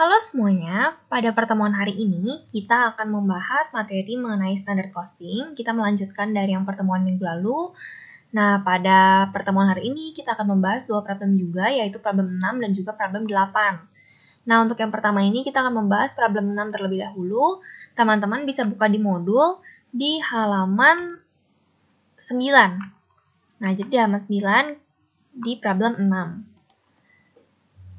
Halo semuanya, pada pertemuan hari ini kita akan membahas materi mengenai standar costing. Kita melanjutkan dari yang pertemuan minggu lalu. Nah, pada pertemuan hari ini kita akan membahas dua problem juga, yaitu problem 6 dan juga problem 8. Nah, untuk yang pertama ini kita akan membahas problem 6 terlebih dahulu. Teman-teman bisa buka di modul di halaman 9. Nah, jadi di halaman 9 di problem 6.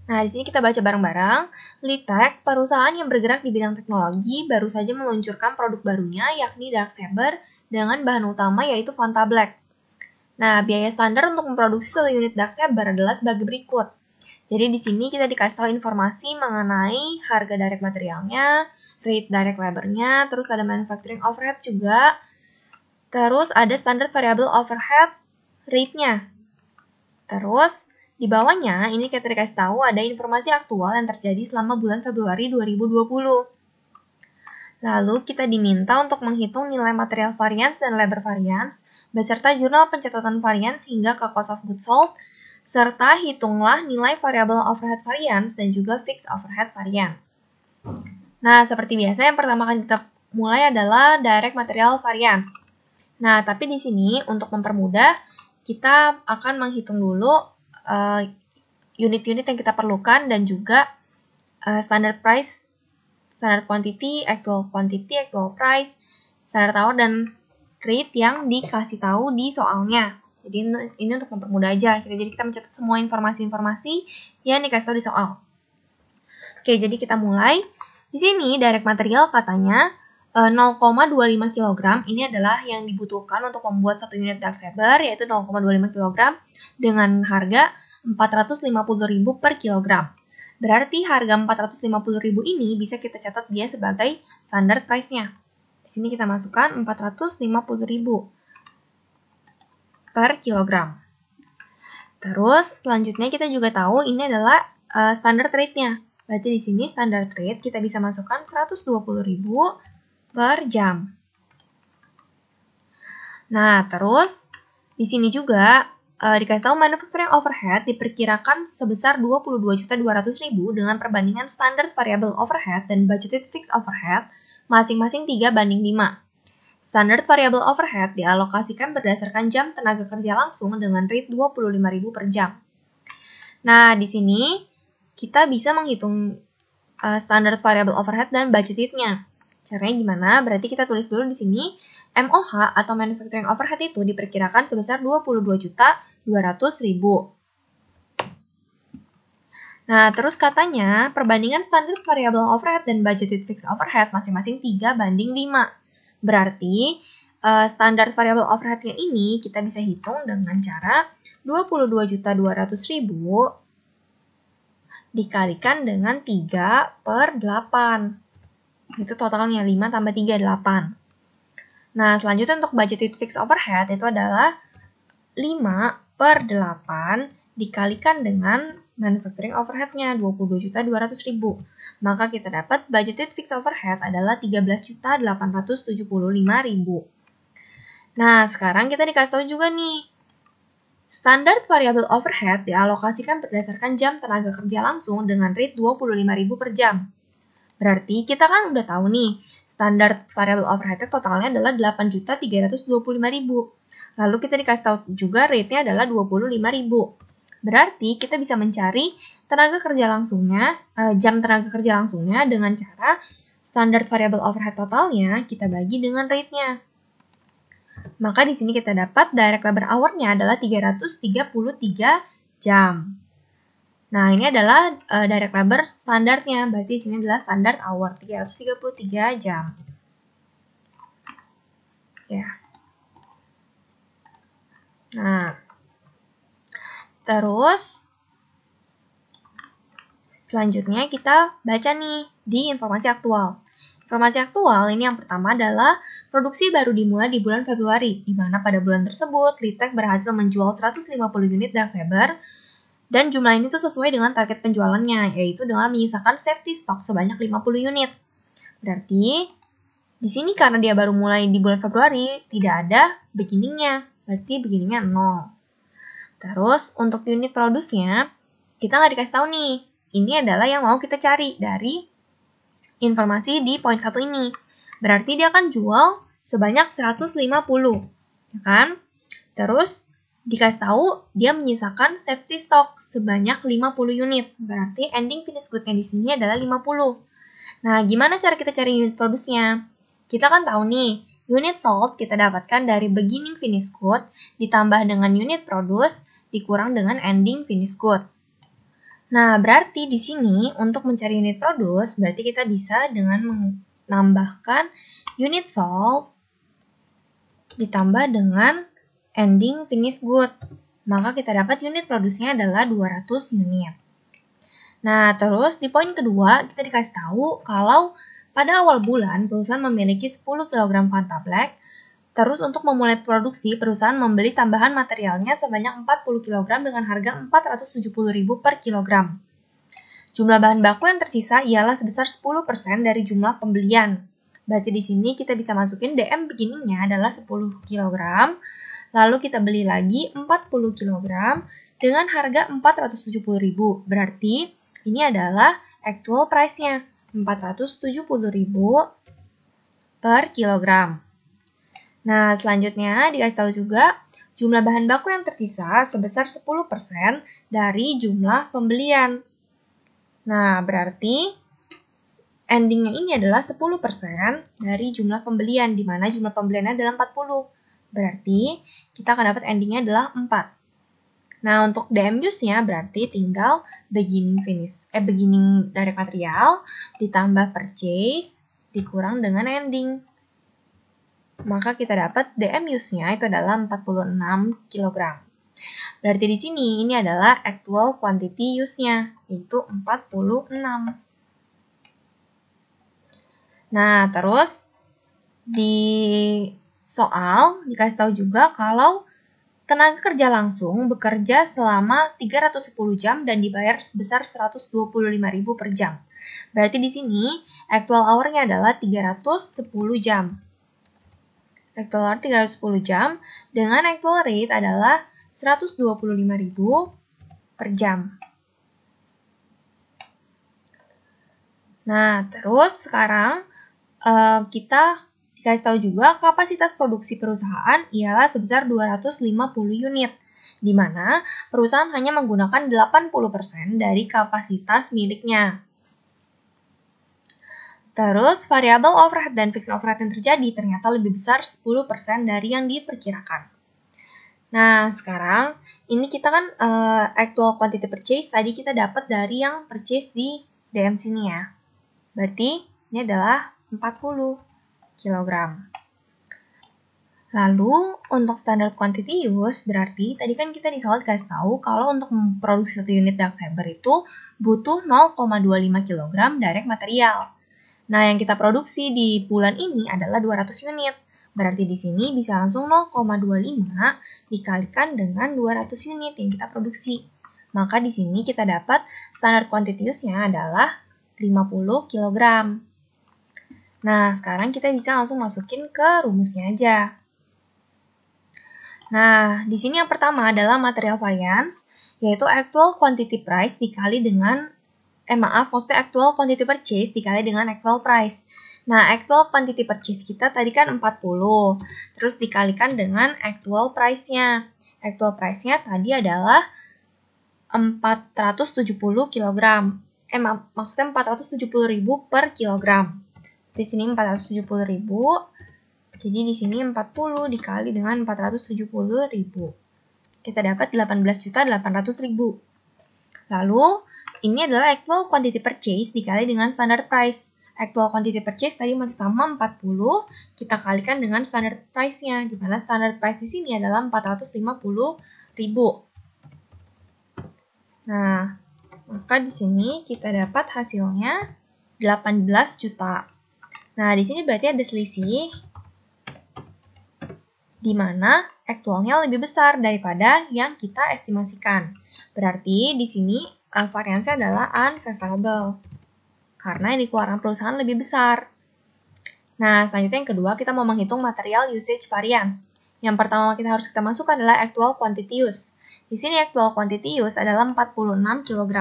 Nah, di sini kita baca bareng-bareng. Litech, perusahaan yang bergerak di bidang teknologi, baru saja meluncurkan produk barunya yakni Dark Saber dengan bahan utama yaitu Fanta Black. Nah, biaya standar untuk memproduksi satu unit Dark Saber adalah sebagai berikut. Jadi di sini kita dikasih tahu informasi mengenai harga direct materialnya, rate direct labornya, terus ada manufacturing overhead juga, terus ada standard variable overhead rate-nya. Terus di bawahnya, ini kita dikasih tahu ada informasi aktual yang terjadi selama bulan Februari 2020. Lalu kita diminta untuk menghitung nilai material variance dan labor variance beserta jurnal pencatatan variance hingga ke cost of goods sold, serta hitunglah nilai variable overhead variance dan juga fixed overhead variance. Nah, seperti biasa yang pertama akan kita mulai adalah direct material variance. Nah, tapi di sini untuk mempermudah, kita akan menghitung dulu Eh, unit-unit uh, yang kita perlukan dan juga uh, standard price, standard quantity, actual quantity, actual price, standard hour dan rate yang dikasih tahu di soalnya. Jadi ini untuk mempermudah aja. Jadi kita mencatat semua informasi-informasi yang dikasih tahu di soal. Oke, jadi kita mulai. Di sini direct material katanya 0,25 eh, kg ini adalah yang dibutuhkan untuk membuat satu unit dark saber yaitu 0,25 kg dengan harga 450.000 per kilogram. Berarti harga 450.000 ini bisa kita catat dia sebagai standard price-nya. Di sini kita masukkan 450.000 per kilogram. Terus selanjutnya kita juga tahu ini adalah uh, standar rate-nya. Berarti di sini standar rate kita bisa masukkan 120.000 per jam. Nah, terus di sini juga uh, dikasih tahu manufacturing overhead diperkirakan sebesar 22.200.000 dengan perbandingan standar variable overhead dan budgeted fixed overhead masing-masing 3 banding 5. Standard variable overhead dialokasikan berdasarkan jam tenaga kerja langsung dengan rate 25.000 per jam. Nah, di sini kita bisa menghitung uh, eh, standard variable overhead dan budgetednya. Caranya gimana? Berarti kita tulis dulu di sini MOH atau manufacturing overhead itu diperkirakan sebesar 22 juta 200.000. Nah, terus katanya perbandingan standar variable overhead dan budgeted fixed overhead masing-masing 3 banding 5. Berarti uh, standar variable overheadnya ini kita bisa hitung dengan cara 22.200.000 dikalikan dengan 3 per 8. Itu totalnya 5 tambah 3, 8. Nah, selanjutnya untuk budgeted fixed overhead itu adalah 5 per 8 dikalikan dengan manufacturing overheadnya 22.200.000. Maka kita dapat budgeted fixed overhead adalah 13.875.000. Nah, sekarang kita dikasih tahu juga nih. Standar variable overhead dialokasikan berdasarkan jam tenaga kerja langsung dengan rate 25.000 per jam. Berarti kita kan udah tahu nih, standar variable overhead totalnya adalah 8.325.000. Lalu kita dikasih tahu juga rate-nya adalah 25.000. Berarti kita bisa mencari tenaga kerja langsungnya, eh, jam tenaga kerja langsungnya dengan cara standar variable overhead totalnya kita bagi dengan rate-nya. Maka di sini kita dapat direct labor hour-nya adalah 333 jam. Nah, ini adalah uh, direct labor standarnya, berarti di sini adalah standard hour 333 jam. Ya. Yeah. Nah, terus selanjutnya kita baca nih di informasi aktual. Informasi aktual ini yang pertama adalah produksi baru dimulai di bulan Februari, di mana pada bulan tersebut Litek berhasil menjual 150 unit Dark Saber dan jumlah ini tuh sesuai dengan target penjualannya, yaitu dengan menyisakan safety stock sebanyak 50 unit. Berarti di sini karena dia baru mulai di bulan Februari, tidak ada beginningnya. Berarti begininya 0. Terus untuk unit produsnya, kita nggak dikasih tahu nih. Ini adalah yang mau kita cari dari informasi di poin satu ini. Berarti dia akan jual sebanyak 150. Ya kan? Terus dikasih tahu dia menyisakan safety stock sebanyak 50 unit. Berarti ending finish goodnya di sini adalah 50. Nah, gimana cara kita cari unit produsnya? Kita kan tahu nih, Unit sold kita dapatkan dari beginning finish good ditambah dengan unit produce dikurang dengan ending finish good. Nah, berarti di sini untuk mencari unit produce berarti kita bisa dengan menambahkan unit sold ditambah dengan ending finish good. Maka kita dapat unit produksinya adalah 200 unit. Nah, terus di poin kedua kita dikasih tahu kalau pada awal bulan, perusahaan memiliki 10 kg Fanta Black. Terus untuk memulai produksi, perusahaan membeli tambahan materialnya sebanyak 40 kg dengan harga 470.000 per kilogram. Jumlah bahan baku yang tersisa ialah sebesar 10% dari jumlah pembelian. Berarti di sini kita bisa masukin DM beginningnya adalah 10 kg, lalu kita beli lagi 40 kg dengan harga 470.000. Berarti ini adalah actual price-nya. 470.000 per kilogram. Nah, selanjutnya dikasih tahu juga jumlah bahan baku yang tersisa sebesar 10% dari jumlah pembelian. Nah, berarti endingnya ini adalah 10% dari jumlah pembelian, di mana jumlah pembeliannya adalah 40. Berarti kita akan dapat endingnya adalah 4. Nah, untuk DM use-nya berarti tinggal beginning finish. Eh, beginning dari material ditambah purchase dikurang dengan ending. Maka kita dapat DM use-nya itu adalah 46 kg. Berarti di sini ini adalah actual quantity use-nya, yaitu 46. Nah, terus di soal dikasih tahu juga kalau Tenaga kerja langsung bekerja selama 310 jam dan dibayar sebesar 125.000 per jam. Berarti di sini actual hour-nya adalah 310 jam. Actual hour 310 jam dengan actual rate adalah 125.000 per jam. Nah, terus sekarang uh, kita Dikasih tahu juga kapasitas produksi perusahaan ialah sebesar 250 unit, di mana perusahaan hanya menggunakan 80% dari kapasitas miliknya. Terus, variabel overhead dan fixed overhead yang terjadi ternyata lebih besar 10% dari yang diperkirakan. Nah, sekarang ini kita kan uh, actual quantity purchase tadi kita dapat dari yang purchase di DM sini ya. Berarti ini adalah 40 kg. Lalu, untuk standar use, berarti tadi kan kita di soal guys tahu kalau untuk memproduksi satu unit dark fiber itu butuh 0,25 kg direct material. Nah, yang kita produksi di bulan ini adalah 200 unit. Berarti di sini bisa langsung 0,25 dikalikan dengan 200 unit yang kita produksi. Maka di sini kita dapat standar use-nya adalah 50 kilogram. Nah, sekarang kita bisa langsung masukin ke rumusnya aja. Nah, di sini yang pertama adalah material variance, yaitu actual quantity price dikali dengan, eh maaf, maksudnya actual quantity purchase dikali dengan actual price. Nah, actual quantity purchase kita tadi kan 40, terus dikalikan dengan actual price-nya. Actual price-nya tadi adalah 470 kg. Eh, maaf, maksudnya 470.000 per kilogram di sini ribu jadi di sini 40 dikali dengan ribu kita dapat juta ribu lalu ini adalah actual quantity purchase dikali dengan standard price actual quantity purchase tadi masih sama 40, kita kalikan dengan standard price-nya, di mana standard price di sini adalah 450 ribu. Nah, maka di sini kita dapat hasilnya 18 juta. Nah, di sini berarti ada selisih di mana aktualnya lebih besar daripada yang kita estimasikan. Berarti di sini eh, variansnya adalah unfavorable karena ini keluaran perusahaan lebih besar. Nah, selanjutnya yang kedua kita mau menghitung material usage variance. Yang pertama kita harus kita masukkan adalah actual quantity use. Di sini actual quantity use adalah 46 kg.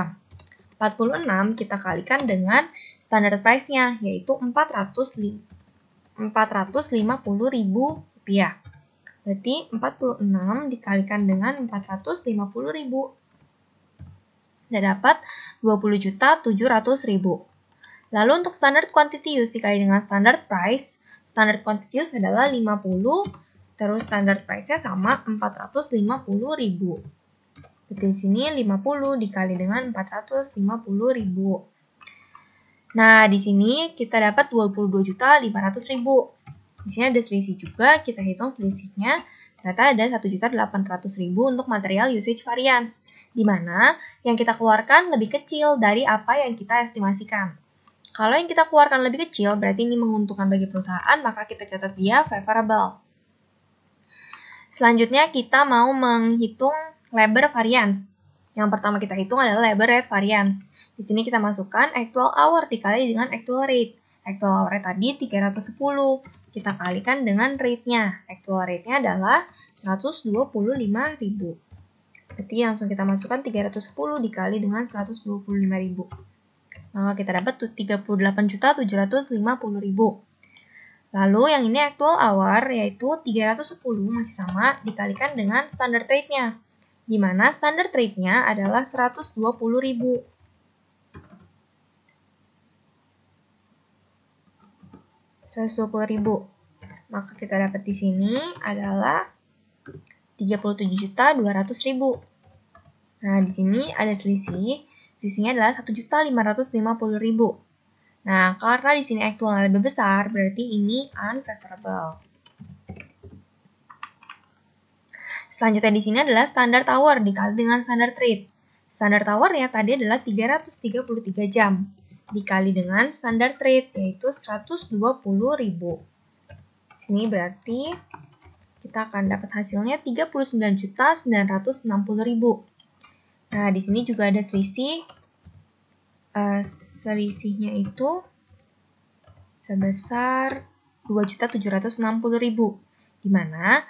46 kita kalikan dengan standar price-nya yaitu rp ribu rupiah. Berarti 46 dikalikan dengan 450 ribu. Dan dapat 20.700.000. Lalu untuk standard quantity use dikali dengan standard price, standard quantity use adalah 50, terus standard price-nya sama 450.000. Berarti di sini 50 dikali dengan 450.000. Nah, di sini kita dapat 22 juta 500 ribu Di sini ada selisih juga, kita hitung selisihnya. Ternyata ada juta ribu untuk material usage variance, di mana yang kita keluarkan lebih kecil dari apa yang kita estimasikan. Kalau yang kita keluarkan lebih kecil, berarti ini menguntungkan bagi perusahaan, maka kita catat dia favorable. Selanjutnya kita mau menghitung labor variance. Yang pertama kita hitung adalah labor rate variance. Di sini kita masukkan actual hour dikali dengan actual rate. Actual hour tadi 310. Kita kalikan dengan rate-nya. Actual rate-nya adalah 125.000. Berarti langsung kita masukkan 310 dikali dengan 125.000. Maka kita dapat 38.750.000. Lalu yang ini actual hour yaitu 310 masih sama dikalikan dengan standard rate-nya. Di mana standard rate-nya adalah 120.000. ribu Maka kita dapat di sini adalah 37.200.000. Nah, di sini ada selisih. Selisihnya adalah 1.550.000. Nah, karena di sini aktual lebih besar, berarti ini unfavorable. Selanjutnya di sini adalah standar tower dikali dengan standar trade. Standar towernya tadi adalah 333 jam dikali dengan standar rate yaitu 120.000. Ini berarti kita akan dapat hasilnya 39.960.000. Nah, di sini juga ada selisih uh, selisihnya itu sebesar 2.760.000 di mana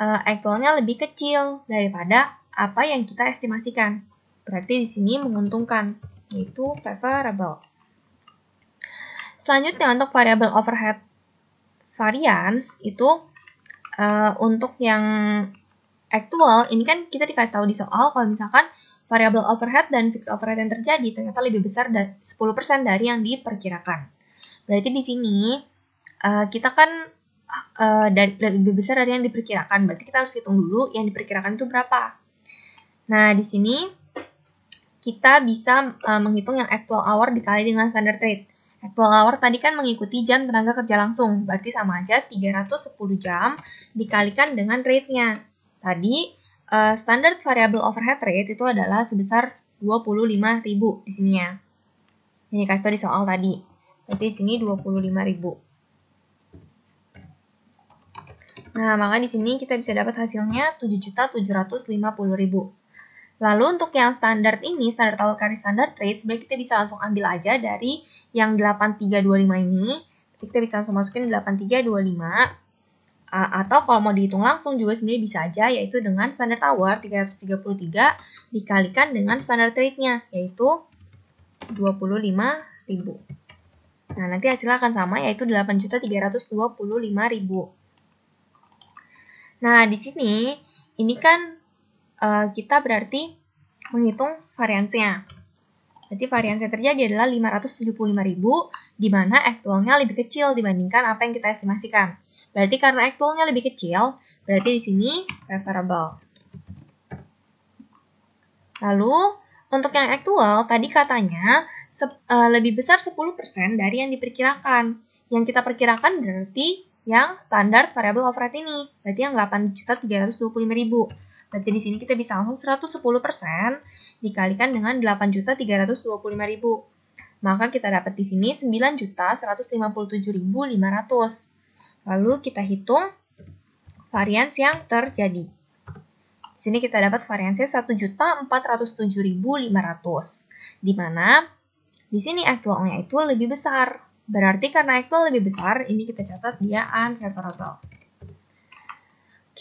uh, actualnya lebih kecil daripada apa yang kita estimasikan. Berarti di sini menguntungkan yaitu favorable. Selanjutnya untuk variabel overhead variance itu uh, untuk yang actual ini kan kita dikasih tahu di soal kalau misalkan variabel overhead dan fixed overhead yang terjadi ternyata lebih besar dari 10% dari yang diperkirakan. Berarti di sini uh, kita kan uh, eh, dari, lebih besar dari yang diperkirakan. Berarti kita harus hitung dulu yang diperkirakan itu berapa. Nah, di sini kita bisa uh, menghitung yang actual hour dikali dengan standard rate. Actual hour tadi kan mengikuti jam tenaga kerja langsung, berarti sama aja 310 jam dikalikan dengan rate-nya. Tadi uh, standard variable overhead rate itu adalah sebesar 25.000 di sini ya. Ini kasih tadi soal tadi. Berarti di sini 25.000. Nah, maka di sini kita bisa dapat hasilnya 7.750.000. Lalu untuk yang standar ini, standar tahun kari standar trade, sebenarnya kita bisa langsung ambil aja dari yang 8325 ini. Jadi kita bisa langsung masukin 8325. Uh, atau kalau mau dihitung langsung juga sebenarnya bisa aja, yaitu dengan standar tower 333 dikalikan dengan standar trade-nya, yaitu 25.000. Nah, nanti hasilnya akan sama, yaitu 8.325.000. Nah, di sini, ini kan uh, kita berarti menghitung variansnya. Berarti variansi terjadi adalah 575.000 di mana aktualnya lebih kecil dibandingkan apa yang kita estimasikan. Berarti karena aktualnya lebih kecil, berarti di sini favorable. Lalu, untuk yang actual, tadi katanya uh, lebih besar 10% dari yang diperkirakan. Yang kita perkirakan berarti yang standar variable overhead ini, berarti yang 8.325.000. Berarti di sini kita bisa langsung 110% dikalikan dengan 8.325.000. Maka kita dapat di sini 9.157.500. Lalu kita hitung varians yang terjadi. Di sini kita dapat variansnya 1.407.500. Di mana di sini aktualnya itu lebih besar. Berarti karena aktual lebih besar, ini kita catat dia unfavorable.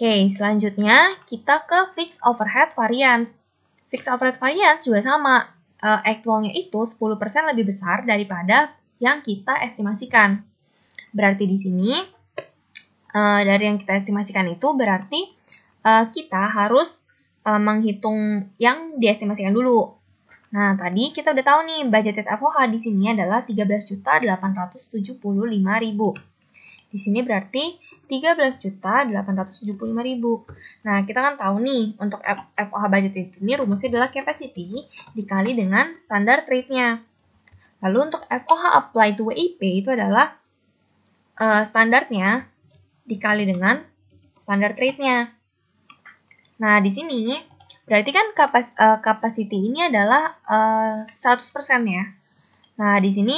Oke, selanjutnya kita ke fixed overhead variance. Fixed overhead variance juga sama. Uh, actualnya itu 10% lebih besar daripada yang kita estimasikan. Berarti di sini uh, dari yang kita estimasikan itu berarti uh, kita harus uh, menghitung yang diestimasikan dulu. Nah, tadi kita udah tahu nih budgeted FOH di sini adalah 13.875.000. Di sini berarti 13.875.000. Nah, kita kan tahu nih untuk FOH budget rate ini rumusnya adalah capacity dikali dengan standar rate-nya. Lalu untuk FOH apply to WIP itu adalah uh, standarnya dikali dengan standar rate-nya. Nah, di sini berarti kan kapas, uh, capacity ini adalah uh, eh, 100% ya. Nah, di sini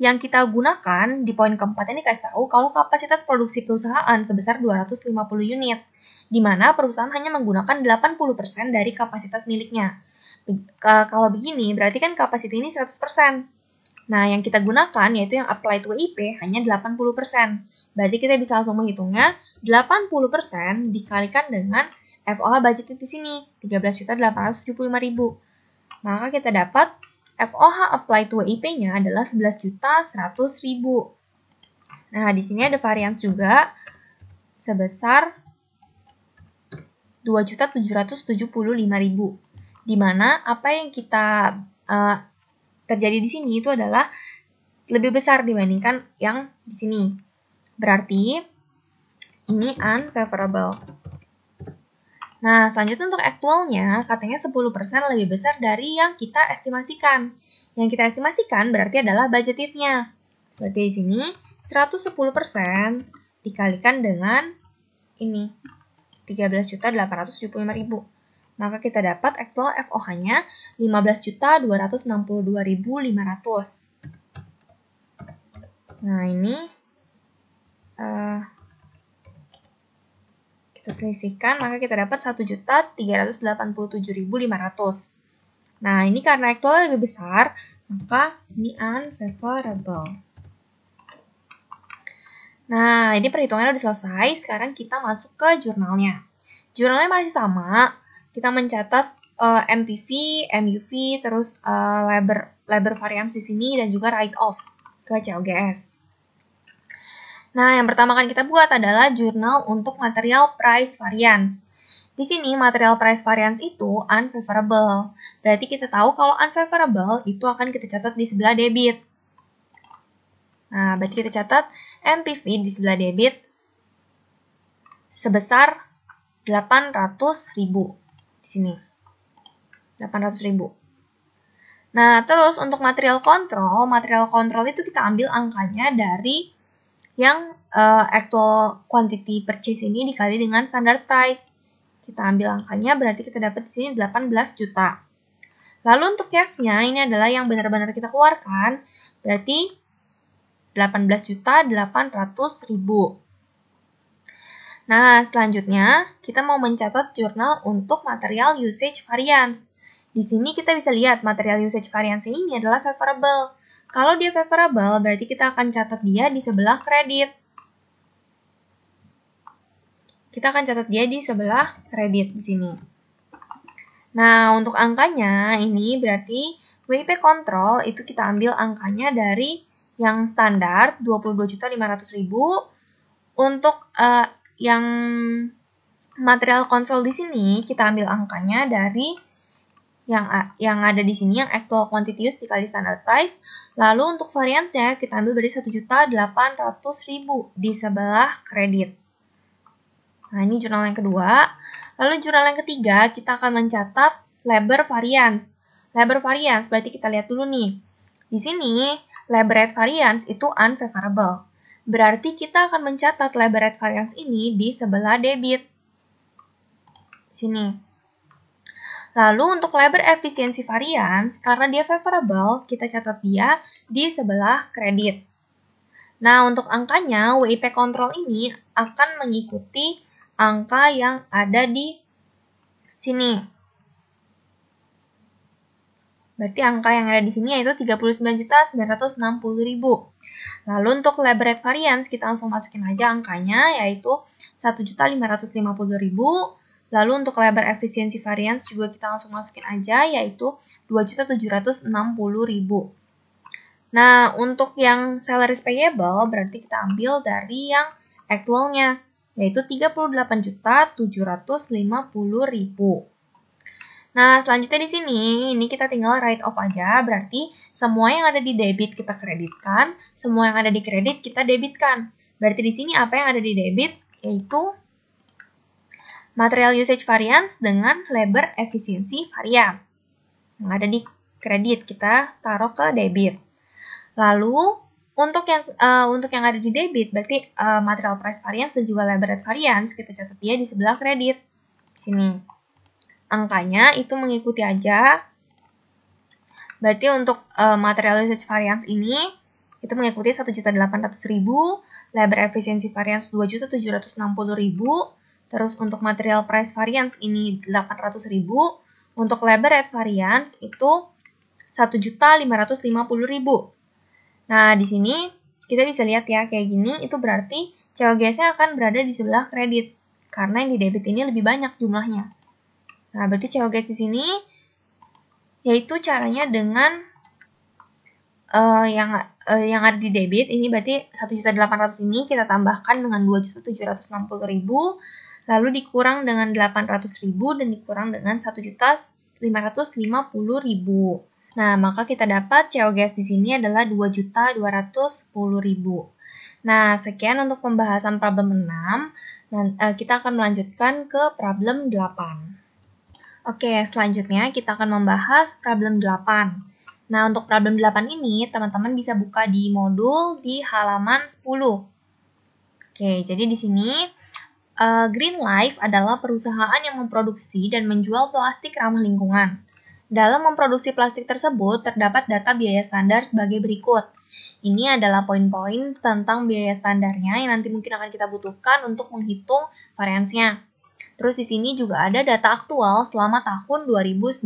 yang kita gunakan di poin keempat ini kasih tahu kalau kapasitas produksi perusahaan sebesar 250 unit, di mana perusahaan hanya menggunakan 80% dari kapasitas miliknya. Kalau begini, berarti kan kapasitas ini 100%. Nah, yang kita gunakan yaitu yang apply to IP hanya 80%. Berarti kita bisa langsung menghitungnya 80% dikalikan dengan FOH budget di sini, 13.875.000. Maka kita dapat FOH apply to WIP-nya adalah 11.100.000. Nah, di sini ada varian juga sebesar 2.775.000. Di mana apa yang kita uh, terjadi di sini itu adalah lebih besar dibandingkan yang di sini. Berarti ini unfavorable. Nah, selanjutnya untuk aktualnya katanya 10% lebih besar dari yang kita estimasikan. Yang kita estimasikan berarti adalah budgetednya. Berarti di sini 110% dikalikan dengan ini, 13.875.000 maka kita dapat aktual FOH-nya 15.262.500. Nah, ini uh, kita selisihkan, maka kita dapat 1.387.500. Nah, ini karena aktual lebih besar, maka ini unfavorable. Nah, ini perhitungannya sudah selesai. Sekarang kita masuk ke jurnalnya. Jurnalnya masih sama. Kita mencatat uh, eh, MPV, MUV, terus uh, labor labor variance di sini dan juga write off ke COGS. Nah, yang pertama kan kita buat adalah jurnal untuk material price variance. Di sini material price variance itu unfavorable. Berarti kita tahu kalau unfavorable itu akan kita catat di sebelah debit. Nah, berarti kita catat MPV di sebelah debit sebesar 800.000 di sini. 800.000. Nah, terus untuk material control, material control itu kita ambil angkanya dari yang uh, actual quantity purchase ini dikali dengan standard price. Kita ambil angkanya berarti kita dapat di sini 18 juta. Lalu untuk cashnya ini adalah yang benar-benar kita keluarkan berarti 18 juta 800 ribu. Nah, selanjutnya kita mau mencatat jurnal untuk material usage variance. Di sini kita bisa lihat material usage variance ini adalah favorable kalau dia favorable, berarti kita akan catat dia di sebelah kredit. Kita akan catat dia di sebelah kredit di sini. Nah, untuk angkanya ini berarti WIP control itu kita ambil angkanya dari yang standar 22.500.000 untuk uh, yang material control di sini kita ambil angkanya dari yang yang ada di sini yang actual quantity dikali standard price. Lalu untuk variance variansnya kita ambil dari 1.800.000 di sebelah kredit. Nah, ini jurnal yang kedua. Lalu jurnal yang ketiga kita akan mencatat labor variance. Labor variance berarti kita lihat dulu nih. Di sini labor rate variance itu unfavorable. Berarti kita akan mencatat labor rate variance ini di sebelah debit. Sini. Lalu untuk labor efisiensi variance, karena dia favorable, kita catat dia di sebelah kredit. Nah, untuk angkanya, WIP control ini akan mengikuti angka yang ada di sini. Berarti angka yang ada di sini yaitu 39.960.000. Lalu untuk labor rate variance, kita langsung masukin aja angkanya, yaitu 1.550.000 Lalu untuk lebar efisiensi varians juga kita langsung masukin aja yaitu 2.760.000. Nah, untuk yang salaries payable berarti kita ambil dari yang actualnya yaitu 38.750.000. Nah, selanjutnya di sini, ini kita tinggal write off aja, berarti semua yang ada di debit kita kreditkan, semua yang ada di kredit kita debitkan. Berarti di sini apa yang ada di debit yaitu material usage variance dengan labor efficiency variance. Yang ada di kredit kita taruh ke debit. Lalu untuk yang uh, untuk yang ada di debit berarti uh, material price variance dan juga labor rate variance kita catat dia di sebelah kredit. Sini. Angkanya itu mengikuti aja. Berarti untuk uh, material usage variance ini itu mengikuti 1.800.000, labor efficiency variance 2.760.000, Terus untuk material price variance ini 800.000, untuk labor rate variance itu 1.550.000. Nah, di sini kita bisa lihat ya kayak gini itu berarti COGS-nya akan berada di sebelah kredit karena yang di debit ini lebih banyak jumlahnya. Nah, berarti COGS di sini yaitu caranya dengan uh, yang uh, yang ada di debit ini berarti 1.800 ini kita tambahkan dengan 2.760.000 lalu dikurang dengan 800.000 dan dikurang dengan 1.550.000. Nah, maka kita dapat COGS di sini adalah 2.210.000. Nah, sekian untuk pembahasan problem 6. Dan, uh, kita akan melanjutkan ke problem 8. Oke, selanjutnya kita akan membahas problem 8. Nah, untuk problem 8 ini, teman-teman bisa buka di modul di halaman 10. Oke, jadi di sini uh, Green Life adalah perusahaan yang memproduksi dan menjual plastik ramah lingkungan. Dalam memproduksi plastik tersebut terdapat data biaya standar sebagai berikut. Ini adalah poin-poin tentang biaya standarnya yang nanti mungkin akan kita butuhkan untuk menghitung variansnya. Terus di sini juga ada data aktual selama tahun 2019.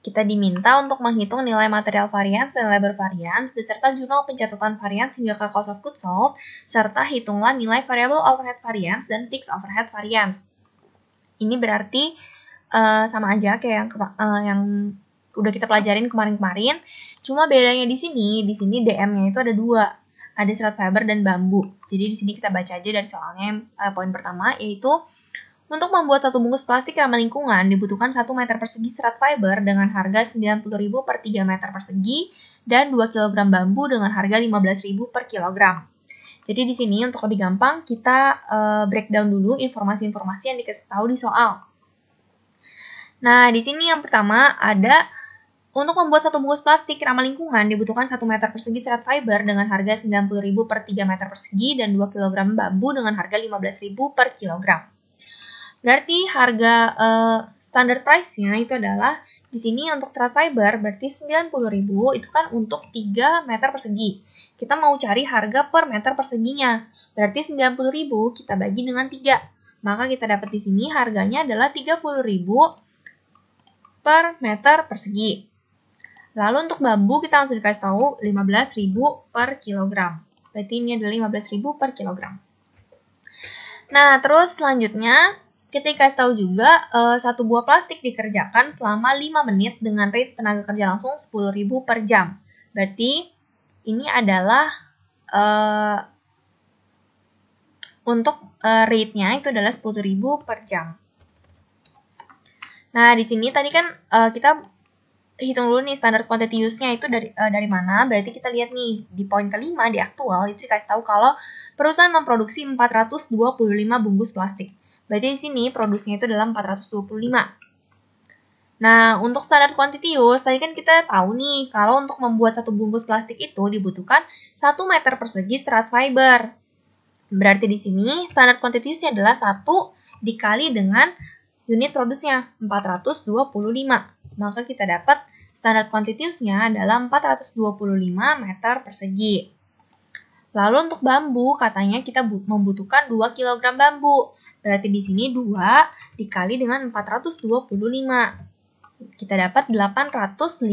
Kita diminta untuk menghitung nilai material varians, nilai bervarians, beserta jurnal pencatatan varians hingga ke cost of goods sold, serta hitunglah nilai variable overhead variance dan fixed overhead variance. Ini berarti uh, sama aja kayak yang uh, yang udah kita pelajarin kemarin-kemarin. Cuma bedanya di sini, di sini DM-nya itu ada dua, ada serat fiber dan bambu. Jadi di sini kita baca aja dan soalnya uh, poin pertama yaitu untuk membuat satu bungkus plastik ramah lingkungan dibutuhkan 1 meter persegi serat fiber dengan harga 90.000 per 3 meter persegi dan 2 kg bambu dengan harga 15.000 per kilogram. Jadi di sini untuk lebih gampang kita uh, breakdown dulu informasi-informasi yang dikasih tahu di soal. Nah, di sini yang pertama ada untuk membuat satu bungkus plastik ramah lingkungan dibutuhkan 1 meter persegi serat fiber dengan harga 90.000 per 3 meter persegi dan 2 kg bambu dengan harga 15.000 per kilogram. Berarti harga uh, standar price-nya itu adalah di sini untuk serat fiber berarti 90.000 itu kan untuk 3 meter persegi. Kita mau cari harga per meter perseginya. Berarti 90.000 kita bagi dengan 3. Maka kita dapat di sini harganya adalah 30.000 per meter persegi. Lalu untuk bambu kita langsung dikasih tahu 15.000 per kilogram. Berarti ini adalah 15.000 per kilogram. Nah, terus selanjutnya kita Ketika tahu juga, uh, satu buah plastik dikerjakan selama 5 menit dengan rate tenaga kerja langsung 10.000 per jam. Berarti ini adalah uh, untuk uh, rate-nya itu adalah 10.000 per jam. Nah, di sini tadi kan uh, kita hitung dulu nih standar quantity use-nya itu dari uh, dari mana? Berarti kita lihat nih di poin kelima di aktual itu dikasih tahu kalau perusahaan memproduksi 425 bungkus plastik. Berarti di sini produksinya itu dalam 425. Nah, untuk standar kuantitius, tadi kan kita tahu nih, kalau untuk membuat satu bungkus plastik itu dibutuhkan 1 meter persegi serat fiber. Berarti di sini standar kuantitiusnya adalah 1 dikali dengan unit produsnya, 425. Maka kita dapat standar kuantitiusnya adalah 425 meter persegi. Lalu untuk bambu, katanya kita membutuhkan 2 kg bambu. Berarti di sini 2 dikali dengan 425. Kita dapat 850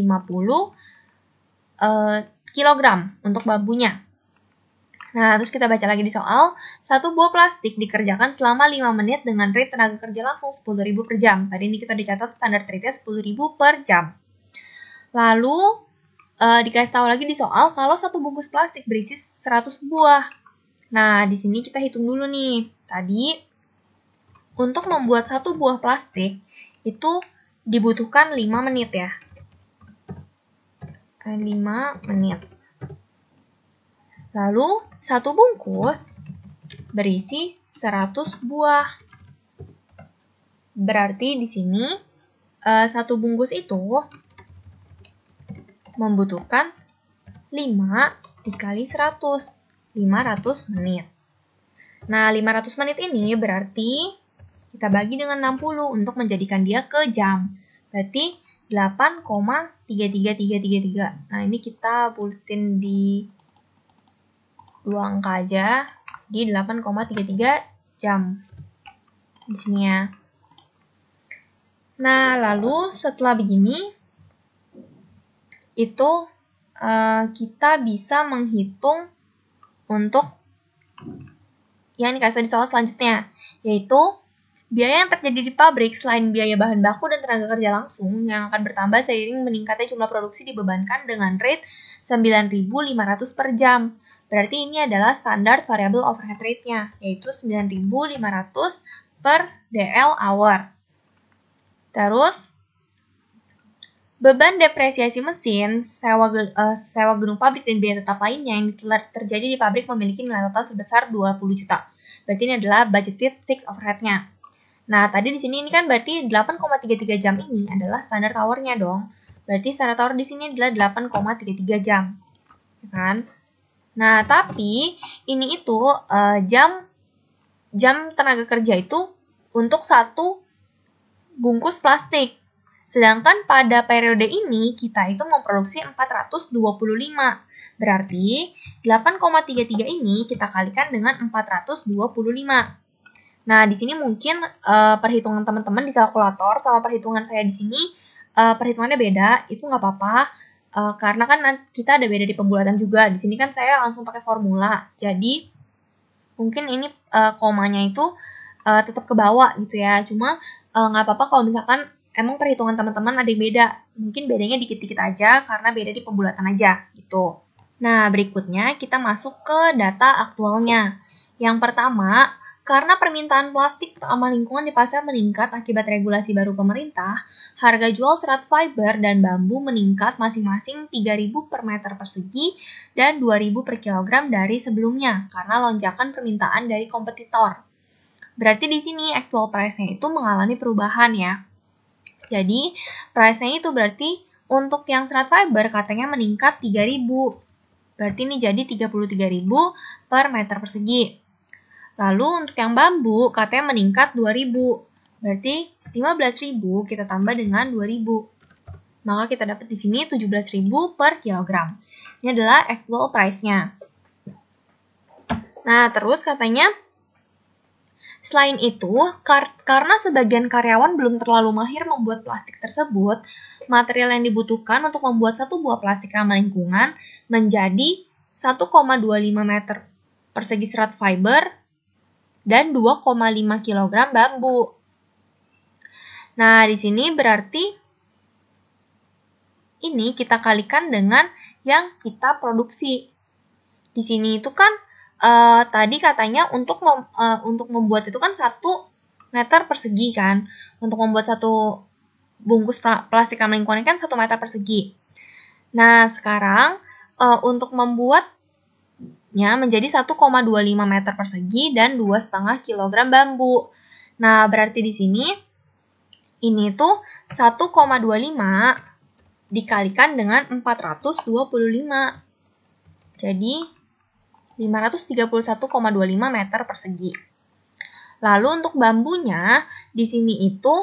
eh, kilogram untuk bambunya. Nah, terus kita baca lagi di soal. Satu buah plastik dikerjakan selama 5 menit dengan rate tenaga kerja langsung 10.000 per jam. Tadi ini kita dicatat standar rate-nya 10.000 per jam. Lalu, eh, dikasih tahu lagi di soal kalau satu bungkus plastik berisi 100 buah. Nah, di sini kita hitung dulu nih. Tadi untuk membuat satu buah plastik, itu dibutuhkan 5 menit ya. 5 eh, menit. Lalu, satu bungkus berisi 100 buah. Berarti di sini eh, satu bungkus itu membutuhkan 5 dikali 100, 500 menit. Nah, 500 menit ini berarti kita bagi dengan 60 untuk menjadikan dia ke jam. Berarti 8,33333. Nah, ini kita bulatin di dua angka aja di 8,33 jam. Di sini ya. Nah, lalu setelah begini, itu uh, kita bisa menghitung untuk yang dikasih di soal selanjutnya, yaitu Biaya yang terjadi di pabrik selain biaya bahan baku dan tenaga kerja langsung yang akan bertambah seiring meningkatnya jumlah produksi dibebankan dengan rate 9.500 per jam. Berarti ini adalah standar variable overhead rate-nya, yaitu 9.500 per DL hour. Terus, beban depresiasi mesin, sewa, uh, sewa gedung pabrik, dan biaya tetap lainnya yang terjadi di pabrik memiliki nilai total sebesar 20 juta. Berarti ini adalah budgeted fixed overhead-nya. Nah, tadi di sini ini kan berarti 8,33 jam ini adalah standar towernya dong. Berarti standar tower di sini adalah 8,33 jam. Ya kan? Nah, tapi ini itu uh, jam jam tenaga kerja itu untuk satu bungkus plastik. Sedangkan pada periode ini kita itu memproduksi 425. Berarti 8,33 ini kita kalikan dengan 425. Nah, di sini mungkin uh, perhitungan teman-teman di kalkulator sama perhitungan saya di sini uh, perhitungannya beda, itu nggak apa-apa. Uh, karena kan kita ada beda di pembulatan juga. Di sini kan saya langsung pakai formula. Jadi mungkin ini uh, komanya itu uh, tetap ke bawah gitu ya. Cuma nggak uh, apa-apa kalau misalkan emang perhitungan teman-teman ada yang beda. Mungkin bedanya dikit-dikit aja karena beda di pembulatan aja gitu. Nah, berikutnya kita masuk ke data aktualnya. Yang pertama, karena permintaan plastik ramah lingkungan di pasar meningkat akibat regulasi baru pemerintah, harga jual serat fiber dan bambu meningkat masing-masing 3.000 per meter persegi dan 2.000 per kilogram dari sebelumnya karena lonjakan permintaan dari kompetitor. Berarti di sini actual price-nya itu mengalami perubahan ya. Jadi, price-nya itu berarti untuk yang serat fiber katanya meningkat 3.000. Berarti ini jadi 33.000 per meter persegi. Lalu untuk yang bambu katanya meningkat 2000. Berarti 15.000 kita tambah dengan 2000. Maka kita dapat di sini 17.000 per kilogram. Ini adalah actual price-nya. Nah, terus katanya Selain itu, kar karena sebagian karyawan belum terlalu mahir membuat plastik tersebut, material yang dibutuhkan untuk membuat satu buah plastik ramah lingkungan menjadi 1,25 meter persegi serat fiber dan 2,5 kg bambu. Nah, di sini berarti ini kita kalikan dengan yang kita produksi. Di sini itu kan uh, tadi katanya untuk mem, uh, untuk membuat itu kan satu meter persegi kan. Untuk membuat satu bungkus plastik ramah lingkungan kan satu meter persegi. Nah, sekarang uh, untuk membuat nya menjadi 1,25 meter persegi dan 2,5 kg bambu. Nah, berarti di sini ini tuh 1,25 dikalikan dengan 425. Jadi 531,25 meter persegi. Lalu untuk bambunya di sini itu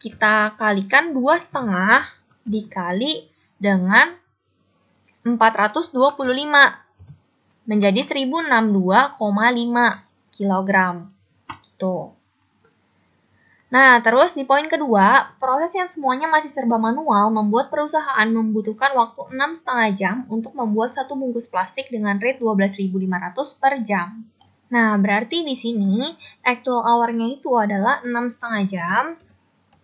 kita kalikan 2,5 dikali dengan 425 menjadi 1062,5 kg. tuh. Nah, terus di poin kedua, proses yang semuanya masih serba manual membuat perusahaan membutuhkan waktu 6,5 jam untuk membuat satu bungkus plastik dengan rate 12.500 per jam. Nah, berarti di sini actual hour-nya itu adalah 6,5 jam,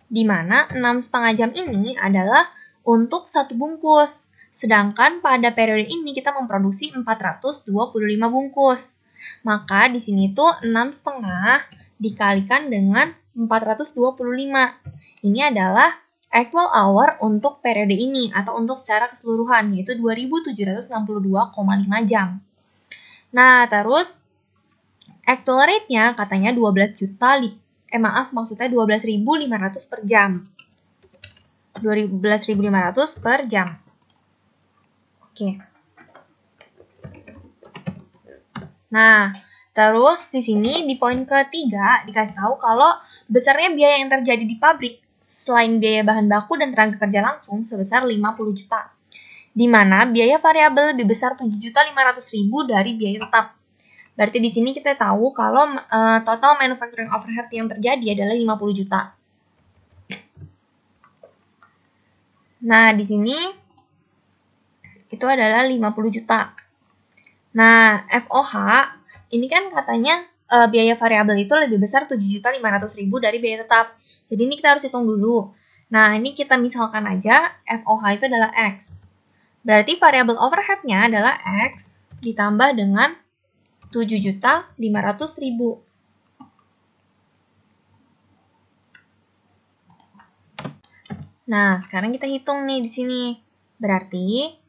di mana 6,5 jam ini adalah untuk satu bungkus. Sedangkan pada periode ini kita memproduksi 425 bungkus. Maka di sini tuh setengah dikalikan dengan 425. Ini adalah actual hour untuk periode ini atau untuk secara keseluruhan yaitu 2762,5 jam. Nah, terus actual rate-nya katanya 12 juta li eh maaf maksudnya 12.500 per jam. 12.500 per jam. Oke. Nah, terus di sini di poin ketiga dikasih tahu kalau besarnya biaya yang terjadi di pabrik selain biaya bahan baku dan tenaga kerja langsung sebesar 50 juta. Di mana biaya variabel lebih besar 7.500.000 dari biaya tetap. Berarti di sini kita tahu kalau uh, total manufacturing overhead yang terjadi adalah 50 juta. Nah, di sini itu adalah 50 juta. Nah, FOH ini kan katanya e, biaya variabel itu lebih besar 7.500.000 dari biaya tetap. Jadi ini kita harus hitung dulu. Nah, ini kita misalkan aja FOH itu adalah X. Berarti variabel overheadnya adalah X ditambah dengan 7.500.000. Nah, sekarang kita hitung nih di sini. Berarti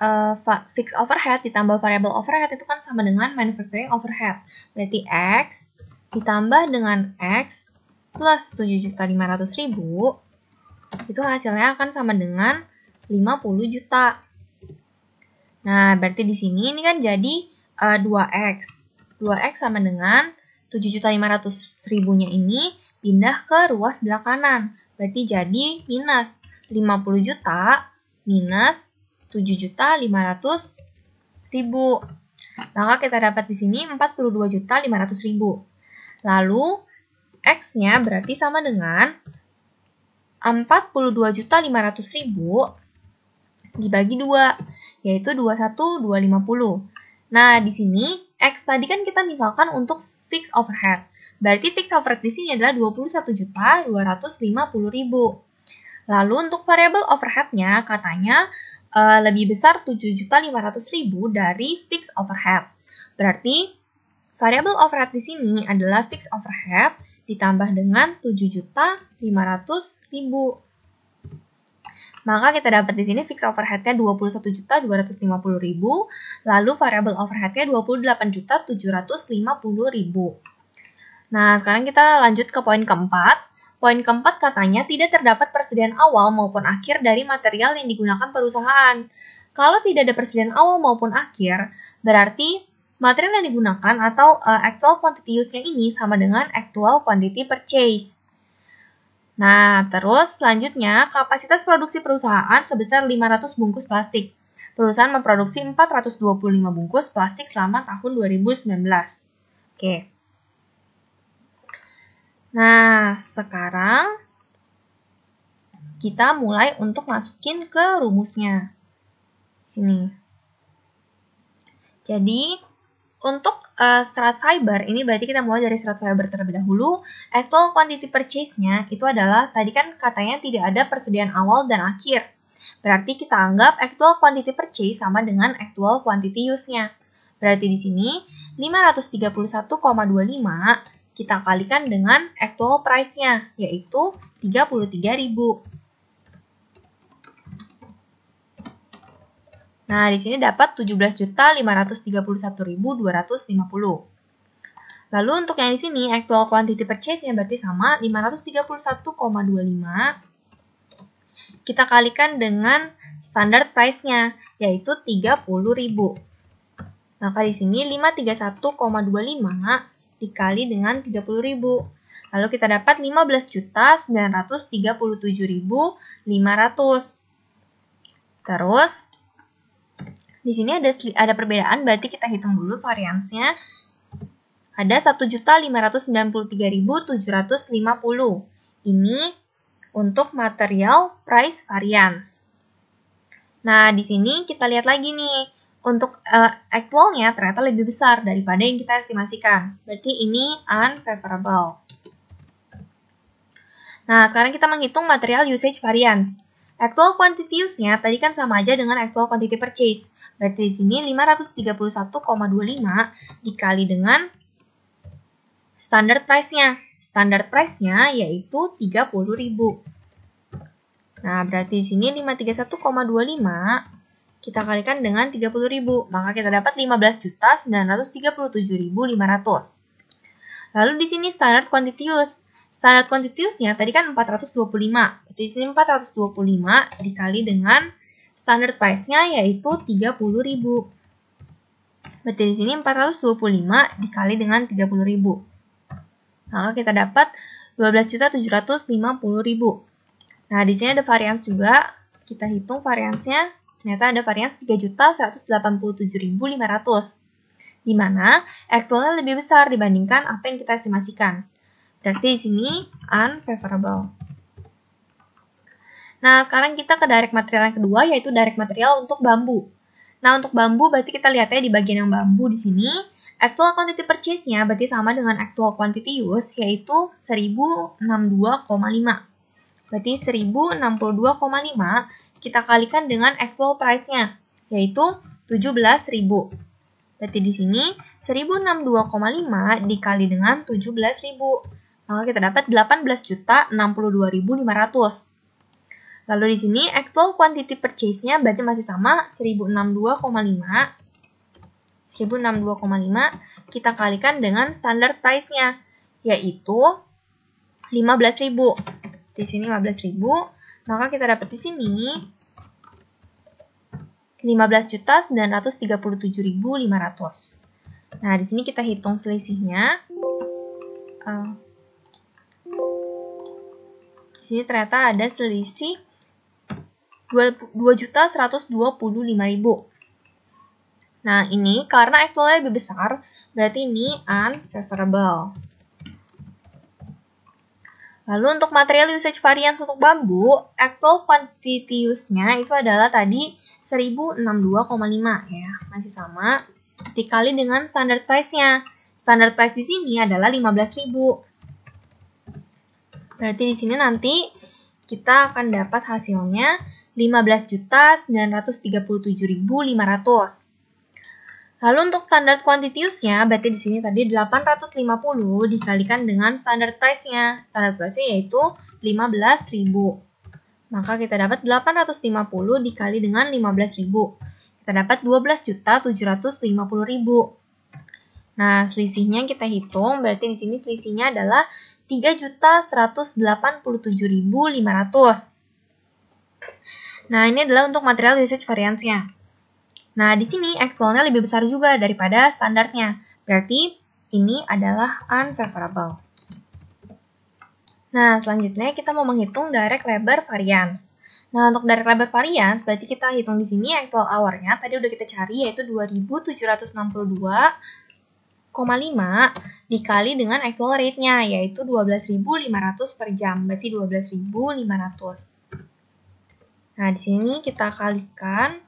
uh, eh, fixed overhead ditambah variable overhead itu kan sama dengan manufacturing overhead. Berarti X ditambah dengan X plus 7.500.000 itu hasilnya akan sama dengan 50 juta. Nah, berarti di sini ini kan jadi uh, 2X. 2X sama dengan 7.500.000 nya ini pindah ke ruas belakangan. Berarti jadi minus 50 juta minus 7.500.000. Maka kita dapat di sini 42.500.000. Lalu X-nya berarti sama dengan 42.500.000 dibagi 2, yaitu 21.250. Nah, di sini X tadi kan kita misalkan untuk fixed overhead. Berarti fixed overhead di sini adalah 21.250.000. Lalu untuk variable overheadnya katanya uh, lebih besar 7.500.000 dari fixed overhead. Berarti variable overhead di sini adalah fixed overhead ditambah dengan 7.500.000. Maka kita dapat di sini fixed overheadnya 21.250.000, lalu variable overheadnya 28.750.000. Nah, sekarang kita lanjut ke poin keempat, Poin keempat katanya tidak terdapat persediaan awal maupun akhir dari material yang digunakan perusahaan. Kalau tidak ada persediaan awal maupun akhir, berarti material yang digunakan atau uh, actual quantity use-nya ini sama dengan actual quantity purchase. Nah, terus selanjutnya kapasitas produksi perusahaan sebesar 500 bungkus plastik. Perusahaan memproduksi 425 bungkus plastik selama tahun 2019. Oke. Nah, sekarang kita mulai untuk masukin ke rumusnya. Sini. Jadi, untuk uh, eh, strat fiber, ini berarti kita mulai dari strat fiber terlebih dahulu. Actual quantity purchase-nya itu adalah, tadi kan katanya tidak ada persediaan awal dan akhir. Berarti kita anggap actual quantity purchase sama dengan actual quantity use-nya. Berarti di sini 531,25 kita kalikan dengan actual price-nya, yaitu 33.000. Nah, di sini dapat 17.531.250. Lalu untuk yang di sini, actual quantity purchase-nya berarti sama, 531,25. Kita kalikan dengan standard price-nya, yaitu 30.000. Maka di sini 531,25 dikali dengan 30.000. Lalu kita dapat 15.937.500. Terus di sini ada ada perbedaan berarti kita hitung dulu variansnya. Ada 1.593.750. Ini untuk material price variance. Nah, di sini kita lihat lagi nih untuk uh, actualnya ternyata lebih besar daripada yang kita estimasikan. Berarti ini unfavorable. Nah, sekarang kita menghitung material usage variance. Actual quantity use-nya tadi kan sama aja dengan actual quantity purchase. Berarti di sini 531,25 dikali dengan standard price-nya. Standard price-nya yaitu 30.000. Nah, berarti di sini 531,25 kita kalikan dengan 30.000, maka kita dapat 15.937.500. Lalu di sini standar quantityus Standar quantityusnya tadi kan 425. Berarti di sini 425 dikali dengan standar price-nya yaitu 30.000. Berarti di sini 425 dikali dengan 30.000. Maka kita dapat 12.750.000. Nah, di sini ada varians juga. Kita hitung variansnya ternyata ada varian 3.187.500, di mana actualnya lebih besar dibandingkan apa yang kita estimasikan. Berarti di sini unfavorable. Nah, sekarang kita ke direct material yang kedua, yaitu direct material untuk bambu. Nah, untuk bambu berarti kita lihatnya di bagian yang bambu di sini, actual quantity purchase-nya berarti sama dengan actual quantity use, yaitu 1062,5. Berarti 1062,5 kita kalikan dengan actual price-nya, yaitu 17.000. Berarti di sini 1062,5 dikali dengan 17.000. Maka kita dapat 18.062.500. Lalu di sini actual quantity purchase-nya berarti masih sama 1062,5. 1062,5 kita kalikan dengan standard price-nya yaitu 15.000. Di sini 15.000, maka kita dapat di sini 15.937.500. Nah, di sini kita hitung selisihnya. Uh, di sini ternyata ada selisih 2.125.000. Nah, ini karena aktualnya lebih besar, berarti ini unfavorable. Lalu untuk material usage variance untuk bambu, actual quantity use-nya itu adalah tadi 1062,5 ya, masih sama. Dikali dengan standar price-nya. Standar price di sini adalah 15.000. Berarti di sini nanti kita akan dapat hasilnya 15.937.500. Lalu untuk standar kuantitiusnya, berarti di sini tadi 850 dikalikan dengan standar price-nya. Standar price-nya yaitu 15.000. Maka kita dapat 850 dikali dengan 15.000. Kita dapat 12.750.000. Nah, selisihnya kita hitung, berarti di sini selisihnya adalah 3.187.500. Nah, ini adalah untuk material usage variance-nya. Nah, di sini aktualnya lebih besar juga daripada standarnya. Berarti ini adalah unfavorable. Nah, selanjutnya kita mau menghitung direct labor variance. Nah, untuk direct labor variance, berarti kita hitung di sini actual hour-nya. Tadi udah kita cari, yaitu 2.762,5 dikali dengan actual rate-nya, yaitu 12.500 per jam. Berarti 12.500. Nah, di sini kita kalikan.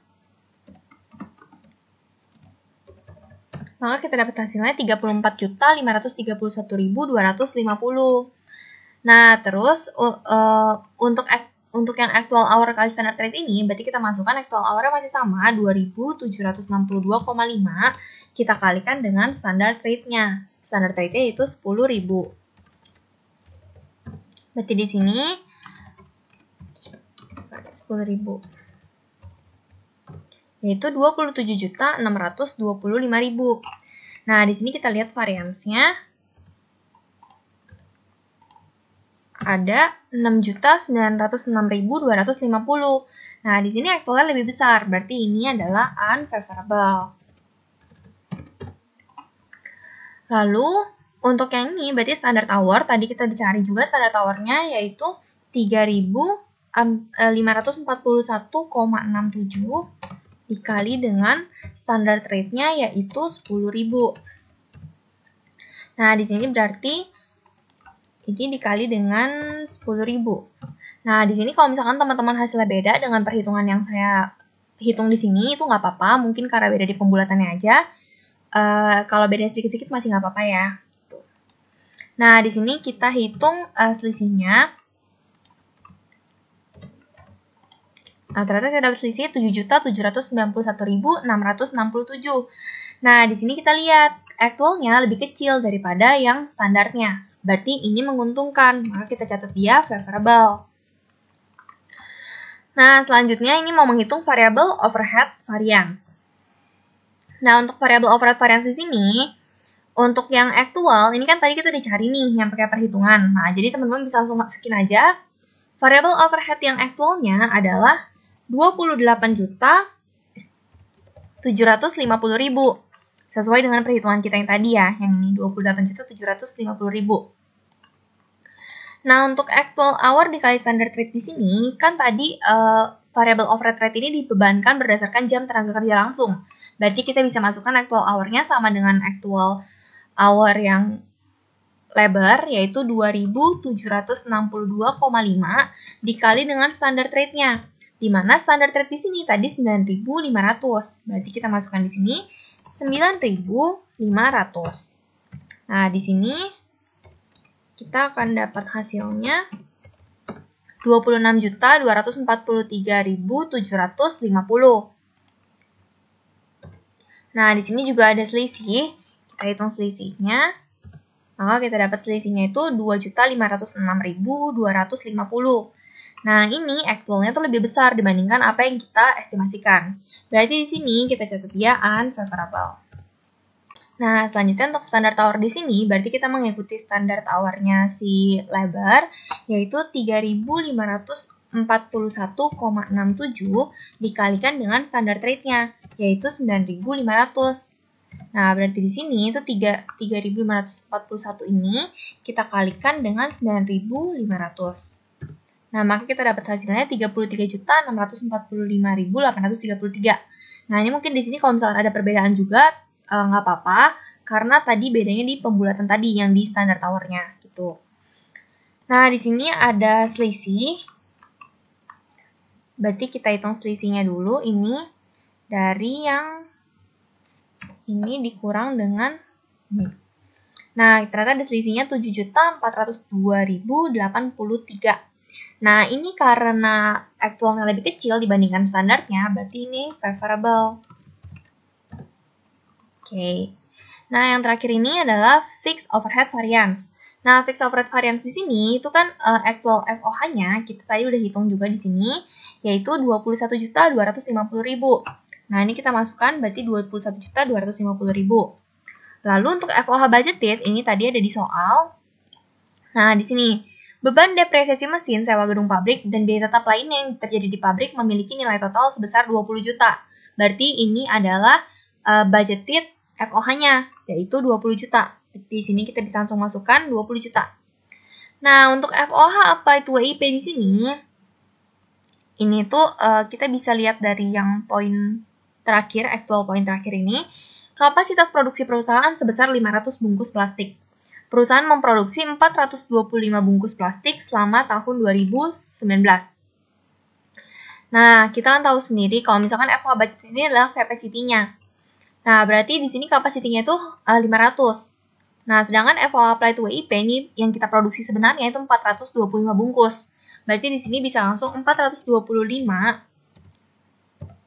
Maka kita dapat hasilnya 34.531.250. Nah, terus uh, uh, untuk untuk yang actual hour kali standar trade ini berarti kita masukkan actual hour masih sama 2762,5 kita kalikan dengan standar trade nya standar trade nya itu 10.000. Berarti di sini 10.000 yaitu 27.625.000. Nah, di sini kita lihat variansnya ada 6.906.250. Nah, di sini aktualnya lebih besar, berarti ini adalah unfavorable. Lalu, untuk yang ini berarti standar tower tadi kita dicari juga standar towernya yaitu 3.541,67 eh, dikali dengan standar rate-nya yaitu 10.000. Nah, di sini berarti ini dikali dengan 10.000. Nah, di sini kalau misalkan teman-teman hasilnya beda dengan perhitungan yang saya hitung di sini, itu nggak apa-apa. Mungkin karena beda di pembulatannya aja. Uh, kalau beda sedikit-sedikit masih nggak apa-apa ya. Nah, di sini kita hitung uh, selisihnya. Nah, ternyata saya dapat selisih 7.791.667. Nah, di sini kita lihat actualnya lebih kecil daripada yang standarnya. Berarti ini menguntungkan, maka kita catat dia favorable. Nah, selanjutnya ini mau menghitung variable overhead variance. Nah, untuk variable overhead variance di sini, untuk yang actual, ini kan tadi kita udah cari nih yang pakai perhitungan. Nah, jadi teman-teman bisa langsung masukin aja. variable overhead yang actualnya adalah 28 juta 750.000. Sesuai dengan perhitungan kita yang tadi ya, yang ini 28 juta Nah, untuk actual hour dikali standard rate di sini, kan tadi uh, variable overhead rate ini dibebankan berdasarkan jam tenaga kerja langsung. Berarti kita bisa masukkan actual hour-nya sama dengan actual hour yang lebar yaitu 2.762,5 dikali dengan standard rate-nya. Di mana standard rate di sini tadi 9.500. Berarti kita masukkan di sini 9.500. Nah, di sini kita akan dapat hasilnya 26.243.750. Nah, di sini juga ada selisih. Kita hitung selisihnya. Maka kita dapat selisihnya itu 2.506.250. Nah, ini actualnya itu lebih besar dibandingkan apa yang kita estimasikan. Berarti di sini kita catat dia ya, unfavorable. Nah, selanjutnya untuk standar tower di sini berarti kita mengikuti standar towernya si lebar yaitu 3541,67 dikalikan dengan standar trade-nya yaitu 9500. Nah, berarti di sini itu 3541 ini kita kalikan dengan 9500. Nah, maka kita dapat hasilnya 33.645.833. Nah, ini mungkin di sini kalau misalkan ada perbedaan juga Eh, nggak uh, apa-apa karena tadi bedanya di pembulatan tadi yang di standar towernya gitu. Nah, di sini ada selisih. Berarti kita hitung selisihnya dulu. Ini dari yang ini dikurang dengan ini. Nah, ternyata ada selisihnya 7.402.083. Nah, ini karena aktualnya lebih kecil dibandingkan standarnya, berarti ini preferable okay. Nah, yang terakhir ini adalah fixed overhead variance. Nah, fixed overhead variance di sini itu kan uh, actual FOH-nya kita tadi udah hitung juga di sini yaitu 21.250.000. Nah, ini kita masukkan berarti 21.250.000. Lalu untuk FOH budgeted ini tadi ada di soal. Nah, di sini beban depresiasi mesin sewa gedung pabrik dan biaya tetap lain yang terjadi di pabrik memiliki nilai total sebesar 20 juta. Berarti ini adalah uh, budgeted FOH-nya, yaitu 20 juta. Di sini kita bisa langsung masukkan 20 juta. Nah, untuk FOH apply to WIP di sini, ini tuh uh, kita bisa lihat dari yang poin terakhir, actual poin terakhir ini, kapasitas produksi perusahaan sebesar 500 bungkus plastik. Perusahaan memproduksi 425 bungkus plastik selama tahun 2019. Nah, kita kan tahu sendiri kalau misalkan FOH budget ini adalah capacity-nya. Nah, berarti di sini kapasitinya itu uh, 500. Eh, nah, sedangkan FOA applied to WIP ini yang kita produksi sebenarnya itu 425 bungkus. Berarti di sini bisa langsung 425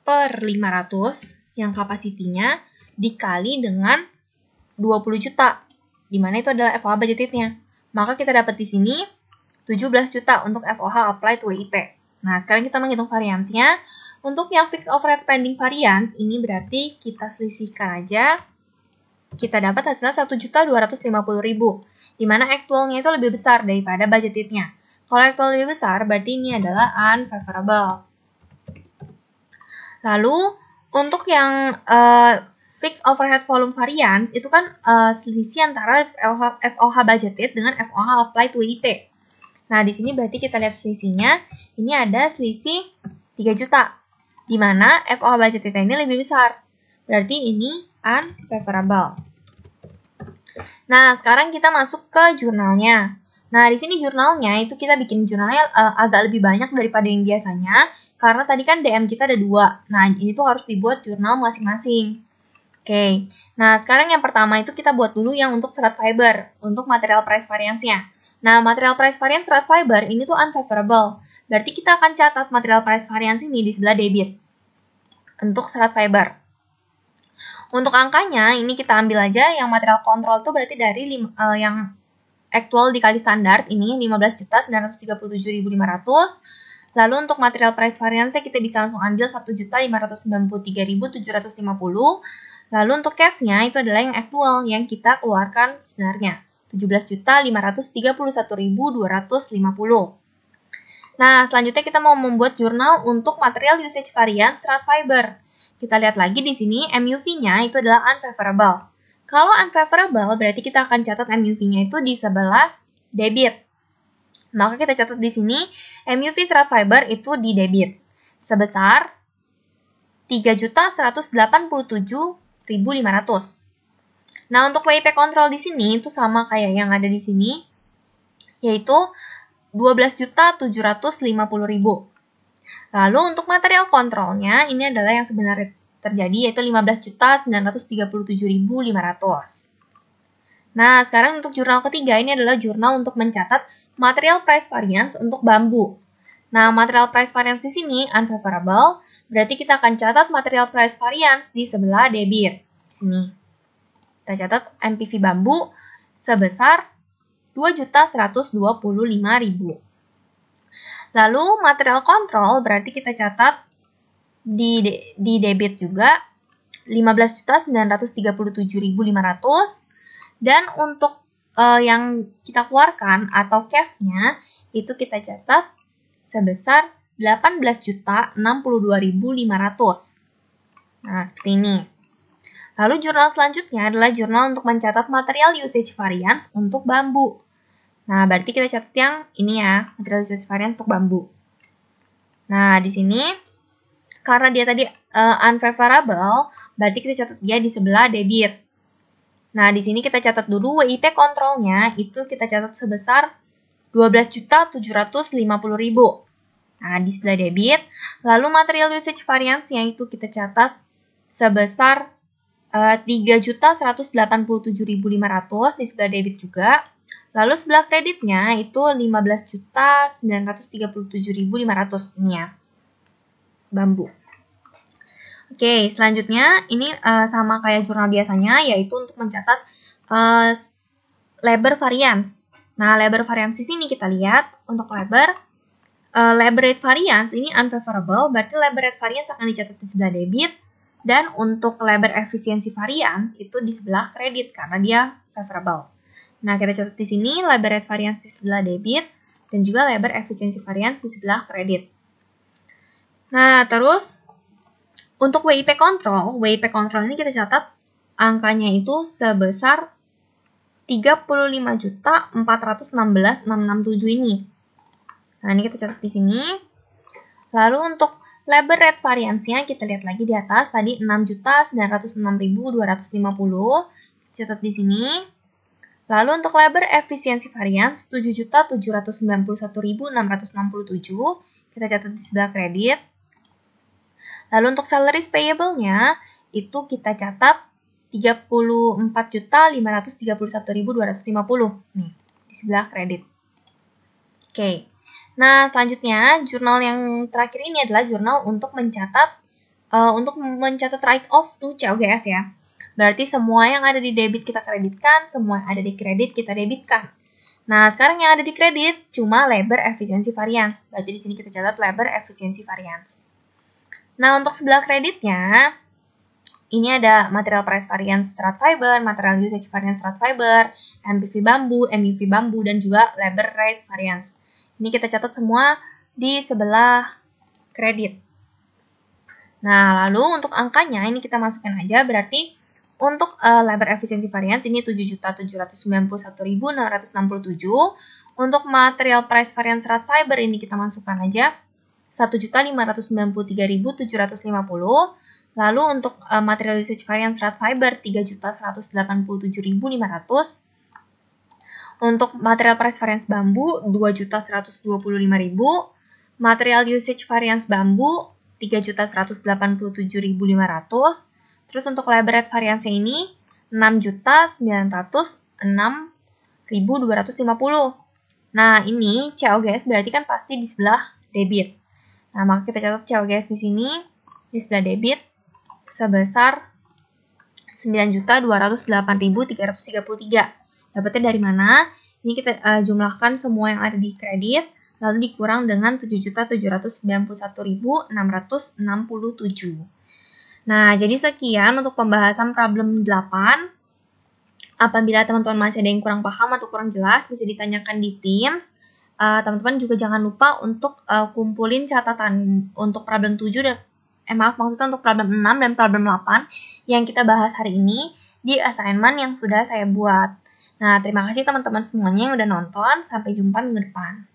per 500 yang kapasitinya dikali dengan 20 juta. Dimana itu adalah FOA budgetednya. Maka kita dapat di sini 17 juta untuk FOH applied to WIP. Nah, sekarang kita menghitung variansinya. Untuk yang fixed overhead spending variance, ini berarti kita selisihkan aja. Kita dapat hasilnya 1.250.000, di mana actualnya itu lebih besar daripada budgetednya. Kalau actual lebih besar, berarti ini adalah unfavorable. Lalu, untuk yang uh, eh, fixed overhead volume variance, itu kan uh, selisih antara FOH, budgeted dengan FOH applied to IT. Nah, di sini berarti kita lihat selisihnya. Ini ada selisih 3 juta di mana FOH baca ini lebih besar. Berarti ini unfavorable. Nah, sekarang kita masuk ke jurnalnya. Nah, di sini jurnalnya itu kita bikin jurnalnya uh, agak lebih banyak daripada yang biasanya. Karena tadi kan DM kita ada dua. Nah, ini tuh harus dibuat jurnal masing-masing. Oke, nah sekarang yang pertama itu kita buat dulu yang untuk serat fiber. Untuk material price variance-nya. Nah, material price variance serat fiber ini tuh unfavorable. Berarti kita akan catat material price variance ini di sebelah debit untuk serat fiber. Untuk angkanya, ini kita ambil aja yang material kontrol itu berarti dari lima, uh, eh, yang actual dikali standar ini 15.937.500. Lalu untuk material price variance kita bisa langsung ambil 1.593.750. Lalu untuk cashnya itu adalah yang actual yang kita keluarkan sebenarnya 17.531.250. Nah, selanjutnya kita mau membuat jurnal untuk material usage varian serat fiber. Kita lihat lagi di sini MUV-nya itu adalah unfavorable. Kalau unfavorable berarti kita akan catat MUV-nya itu di sebelah debit. Maka kita catat di sini MUV serat fiber itu di debit sebesar 3.187.500. Nah, untuk WIP control di sini itu sama kayak yang ada di sini, yaitu 12.750.000. Lalu untuk material kontrolnya ini adalah yang sebenarnya terjadi yaitu 15.937.500. Nah, sekarang untuk jurnal ketiga ini adalah jurnal untuk mencatat material price variance untuk bambu. Nah, material price variance di sini unfavorable, berarti kita akan catat material price variance di sebelah debit. Di sini. Kita catat MPV bambu sebesar 2.125.000. Lalu material kontrol berarti kita catat di, di debit juga 15.937.500 dan untuk uh, yang kita keluarkan atau cashnya itu kita catat sebesar 18.062.500. Nah, seperti ini. Lalu jurnal selanjutnya adalah jurnal untuk mencatat material usage variance untuk bambu. Nah, berarti kita catat yang ini ya, material usage variance untuk bambu. Nah, di sini karena dia tadi uh, unfavorable, berarti kita catat dia di sebelah debit. Nah, di sini kita catat dulu WIP kontrolnya itu kita catat sebesar 12.750.000. Nah, di sebelah debit, lalu material usage variance-nya itu kita catat sebesar 3.187.500 eh, di sebelah debit juga. Lalu sebelah kreditnya itu 15.937.500 ini ya. Bambu. Oke, selanjutnya ini uh, sama kayak jurnal biasanya yaitu untuk mencatat uh, labor variance. Nah, labor variance di sini kita lihat untuk labor uh, labor rate variance ini unfavorable, berarti labor rate variance akan dicatat di sebelah debit dan untuk lebar efisiensi variance itu di sebelah kredit karena dia favorable. Nah, kita catat di sini lebar rate variance di sebelah debit dan juga lebar efisiensi variance di sebelah kredit. Nah, terus untuk WIP control, WIP control ini kita catat angkanya itu sebesar 35.416.667 ini. Nah, ini kita catat di sini. Lalu untuk Labor rate variansnya kita lihat lagi di atas tadi 6.906.250 catat di sini. Lalu untuk labor efisiensi variance 7.791.667 kita catat di sebelah kredit. Lalu untuk salaries payable-nya itu kita catat 34.531.250 nih di sebelah kredit. Oke. Okay. Nah, selanjutnya jurnal yang terakhir ini adalah jurnal untuk mencatat uh, untuk mencatat write off to COGS ya. Berarti semua yang ada di debit kita kreditkan, semua yang ada di kredit kita debitkan. Nah, sekarang yang ada di kredit cuma labor efficiency variance. Berarti di sini kita catat labor efficiency variance. Nah, untuk sebelah kreditnya, ini ada material price variance strat fiber, material usage variance strat fiber, MPV bambu, MUV bambu, dan juga labor rate variance. Ini kita catat semua di sebelah kredit. Nah, lalu untuk angkanya ini kita masukkan aja berarti untuk uh, labor efisiensi variance ini 7.791.667. Untuk material price variance serat fiber ini kita masukkan aja 1.593.750. Lalu untuk uh, material usage variance serat fiber 3.187.500. Untuk material price variance bambu 2.125.000, material usage variance bambu 3.187.500, terus untuk labor variance ini 6.906.250. Nah, ini COGS berarti kan pasti di sebelah debit. Nah, maka kita catat COGS di sini di sebelah debit sebesar 9.208.333. Dapatnya dari mana? Ini kita uh, jumlahkan semua yang ada di kredit, lalu dikurang dengan 7.791.667. Nah, jadi sekian untuk pembahasan problem 8. Apabila teman-teman masih ada yang kurang paham atau kurang jelas, bisa ditanyakan di Teams. Eh, teman-teman uh, juga jangan lupa untuk uh, kumpulin catatan untuk problem 7 dan eh maaf maksudnya untuk problem 6 dan problem 8 yang kita bahas hari ini di assignment yang sudah saya buat. Nah, terima kasih teman-teman semuanya yang udah nonton. Sampai jumpa minggu depan.